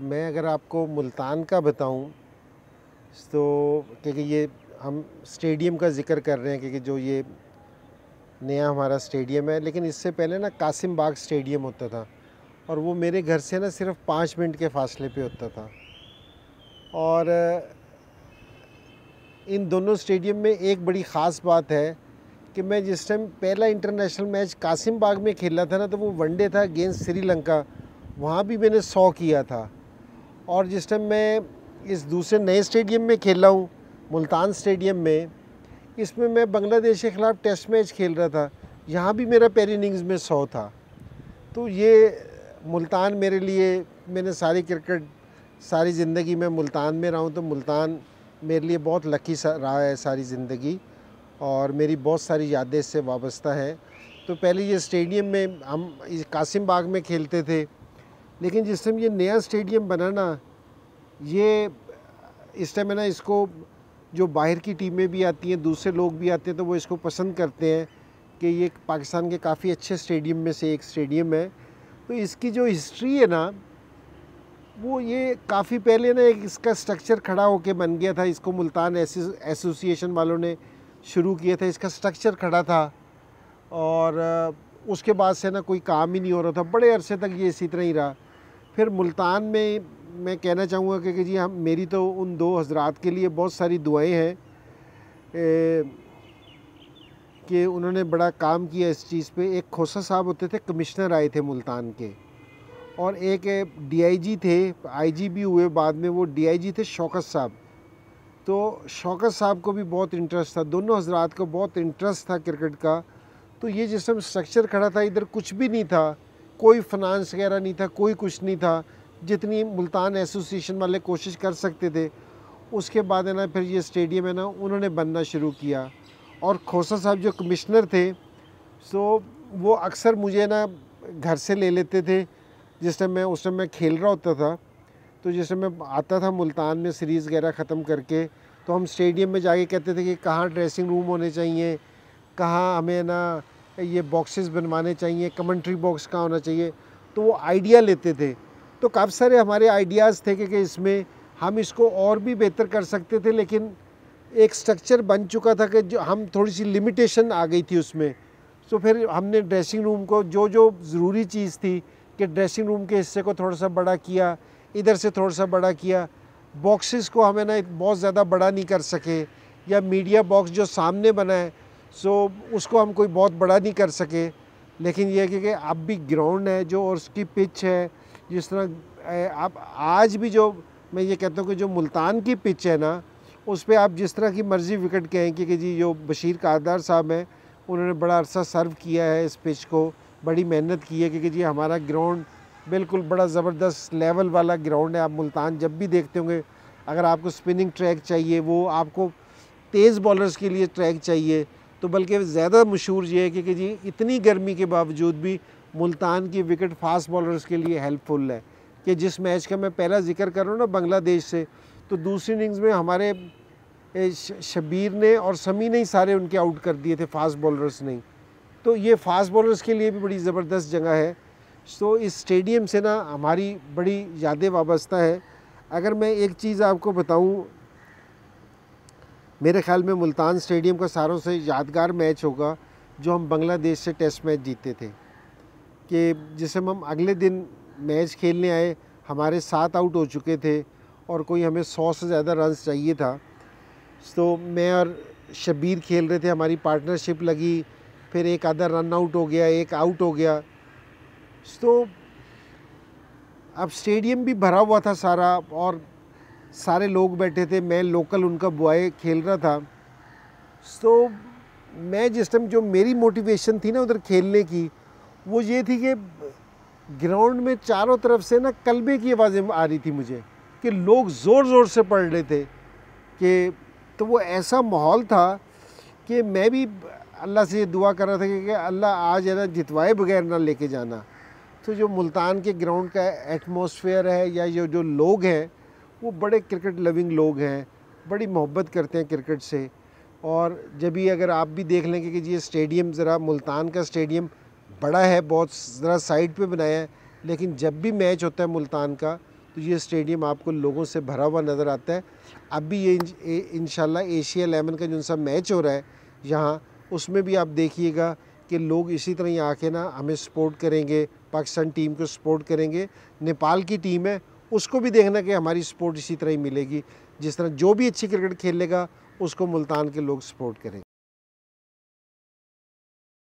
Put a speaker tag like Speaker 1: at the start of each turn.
Speaker 1: मैं अगर आपको मुल्तान का बताऊं तो क्योंकि ये हम स्टेडियम का जिक्र कर रहे हैं क्योंकि जो ये नया हमारा स्टेडियम है लेकिन इससे पहले ना कासिम बाग स्टेडियम होता था और वो मेरे घर से ना सिर्फ पाँच मिनट के फासले पे होता था और इन दोनों स्टेडियम में एक बड़ी ख़ास बात है कि मैं जिस टाइम पहला इंटरनेशनल मैच कासिम बाग में खेला था ना तो वो वनडे था अगेंस्ट श्रीलंका वहाँ भी मैंने सौ किया था और जिस टाइम मैं इस दूसरे नए स्टेडियम में खेल रहा हूँ मुल्तान स्टेडियम में इसमें मैं बांग्लादेश के ख़िलाफ़ टेस्ट मैच खेल रहा था यहाँ भी मेरा पैर इनिंग्स में सौ था तो ये मुल्तान मेरे लिए मैंने सारी क्रिकेट सारी ज़िंदगी में मुल्तान में रहा हूँ तो मुल्तान मेरे लिए बहुत लकी रहा है सारी ज़िंदगी और मेरी बहुत सारी यादें इससे वाबस्ता हैं तो पहले ये स्टेडियम में हम कासिम बाग में खेलते थे लेकिन जिस टाइम ये नया स्टेडियम बना ना ये इस टाइम है ना इसको जो बाहर की टीमें भी आती हैं दूसरे लोग भी आते हैं तो वो इसको पसंद करते हैं कि ये पाकिस्तान के काफ़ी अच्छे स्टेडियम में से एक स्टेडियम है तो इसकी जो हिस्ट्री है ना वो ये काफ़ी पहले ना एक इसका स्ट्रक्चर खड़ा होके बन गया था इसको मुल्तान एसोसिएशन वालों ने शुरू किया था इसका स्ट्रक्चर खड़ा था और उसके बाद से ना कोई काम ही नहीं हो रहा था बड़े अरसे तक ये इसी तरह ही रहा फिर मुल्तान में मैं कहना चाहूँगा कि जी हम मेरी तो उन दो हजरात के लिए बहुत सारी दुआएं हैं कि उन्होंने बड़ा काम किया इस चीज़ पे एक खोसा साहब होते थे कमिश्नर आए थे मुल्तान के और एक डीआईजी थे आईजी भी हुए बाद में वो डीआईजी थे शौकत साहब तो शौकत साहब को भी बहुत इंटरेस्ट था दोनों हजरात को बहुत इंटरेस्ट था क्रिकेट का तो ये जिसमें स्ट्रक्चर खड़ा था इधर कुछ भी नहीं था कोई फाइनेंस वगैरह नहीं था कोई कुछ नहीं था जितनी मुल्तान एसोसिएशन वाले कोशिश कर सकते थे उसके बाद है ना फिर ये स्टेडियम है ना उन्होंने बनना शुरू किया और खोसा साहब जो कमिश्नर थे सो वो अक्सर मुझे ना घर से ले लेते थे जिस टाइम मैं उस टाइम मैं खेल रहा होता था तो जिस टाइम मैं आता था मुल्तान में सीरीज़ वगैरह ख़त्म करके तो हम स्टेडियम में जाके कहते थे कि कहाँ ड्रेसिंग रूम होने चाहिए कहाँ हमें ना ये बॉक्सेस बनवाने चाहिए कमेंट्री बॉक्स का होना चाहिए तो वो आइडिया लेते थे तो काफ़ी सारे हमारे आइडियाज़ थे कि, कि इसमें हम इसको और भी बेहतर कर सकते थे लेकिन एक स्ट्रक्चर बन चुका था कि जो हम थोड़ी सी लिमिटेशन आ गई थी उसमें तो फिर हमने ड्रेसिंग रूम को जो जो ज़रूरी चीज़ थी कि ड्रेसिंग रूम के हिस्से को थोड़ा सा बड़ा किया इधर से थोड़ा सा बड़ा किया बॉक्सेस को हमें ना बहुत ज़्यादा बड़ा नहीं कर सके या मीडिया बॉक्स जो सामने बना है सो so, उसको हम कोई बहुत बड़ा नहीं कर सके लेकिन यह कि, अब भी ग्राउंड है जो और उसकी पिच है जिस तरह आप आज भी जो मैं ये कहता हूँ कि जो मुल्तान की पिच है ना उस पर आप जिस तरह की मर्ज़ी विकेट कहें कि, कि जी जो बशीर कादार साहब हैं उन्होंने बड़ा अरसा सर्व किया है इस पिच को बड़ी मेहनत की है क्योंकि जी हमारा ग्राउंड बिल्कुल बड़ा ज़बरदस्त लेवल वाला ग्राउंड है आप मुल्तान जब भी देखते होंगे अगर आपको स्पिनिंग ट्रैक चाहिए वो आपको तेज़ बॉलर्स के लिए ट्रैक चाहिए तो बल्कि ज़्यादा मशहूर ये है कि, कि जी इतनी गर्मी के बावजूद भी मुल्तान की विकेट फास्ट बॉलर्स के लिए हेल्पफुल है कि जिस मैच का मैं पहला जिक्र कर रहा हूँ ना बांग्लादेश से तो दूसरी इनिंग्स में हमारे शबीर ने और समी ने ही सारे उनके आउट कर दिए थे फास्ट बॉलर्स ने तो ये फास्ट बॉलर्स के लिए भी बड़ी ज़बरदस्त जगह है तो इस स्टेडियम से ना हमारी बड़ी यादें वाबस्ता है अगर मैं एक चीज़ आपको बताऊं मेरे ख्याल में मुल्तान स्टेडियम का सारों से यादगार मैच होगा जो हम बांग्लादेश से टेस्ट मैच जीते थे कि जिसमें हम अगले दिन मैच खेलने आए हमारे सात आउट हो चुके थे और कोई हमें सौ से ज़्यादा रन चाहिए था तो मैं और शबीर खेल रहे थे हमारी पार्टनरशिप लगी फिर एक आधा रन आउट हो गया एक आउट हो गया तो अब स्टेडियम भी भरा हुआ था सारा और सारे लोग बैठे थे मैं लोकल उनका बॉय खेल रहा था तो मैं जिस टाइम जो मेरी मोटिवेशन थी ना उधर खेलने की वो ये थी कि ग्राउंड में चारों तरफ से ना कलबे की आवाज़ें आ रही थी मुझे कि लोग ज़ोर ज़ोर से पढ़ रहे थे कि तो वो ऐसा माहौल था कि मैं भी अल्लाह से दुआ कर रहा था कि अल्लाह आज है ना जितवाए बगैर ना लेके जाना तो जो मुल्तान के ग्राउंड का एटमॉस्फेयर है या जो जो लोग हैं वो बड़े क्रिकेट लविंग लोग हैं बड़ी मोहब्बत करते हैं क्रिकेट से और जब ये अगर आप भी देख लेंगे कि ये स्टेडियम ज़रा मुल्तान का स्टेडियम बड़ा है बहुत ज़रा साइड पे बनाया है लेकिन जब भी मैच होता है मुल्तान का तो ये स्टेडियम आपको लोगों से भरा हुआ नज़र आता है अब भी ये इन एशिया एलेवन का जो सा मैच हो रहा है यहाँ उसमें भी आप देखिएगा कि लोग इसी तरह ही आके ना हमें सपोर्ट करेंगे पाकिस्तान टीम को सपोर्ट करेंगे नेपाल की टीम है उसको भी देखना कि हमारी सपोर्ट इसी तरह ही मिलेगी जिस तरह जो भी अच्छी क्रिकेट खेलेगा उसको मुल्तान के लोग सपोर्ट करेंगे